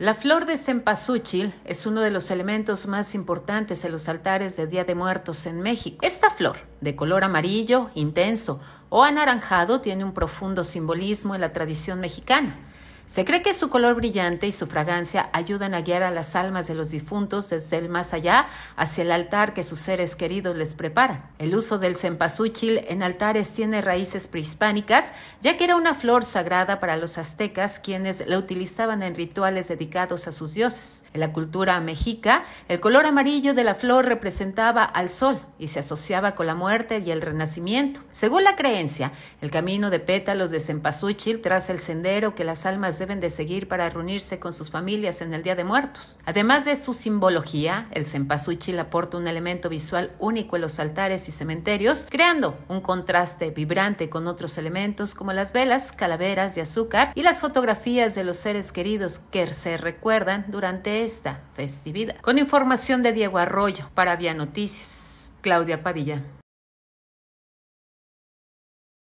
La flor de cempasúchil es uno de los elementos más importantes en los altares de Día de Muertos en México. Esta flor, de color amarillo intenso o anaranjado, tiene un profundo simbolismo en la tradición mexicana. Se cree que su color brillante y su fragancia ayudan a guiar a las almas de los difuntos desde el más allá hacia el altar que sus seres queridos les preparan. El uso del cempasúchil en altares tiene raíces prehispánicas, ya que era una flor sagrada para los aztecas, quienes la utilizaban en rituales dedicados a sus dioses. En la cultura mexica, el color amarillo de la flor representaba al sol, y se asociaba con la muerte y el renacimiento. Según la creencia, el camino de pétalos de cempasúchil traza el sendero que las almas deben de seguir para reunirse con sus familias en el Día de Muertos. Además de su simbología, el cempasúchil aporta un elemento visual único en los altares y cementerios, creando un contraste vibrante con otros elementos como las velas, calaveras de azúcar y las fotografías de los seres queridos que se recuerdan durante esta festividad. Con información de Diego Arroyo para Vía Noticias. Claudia Padilla.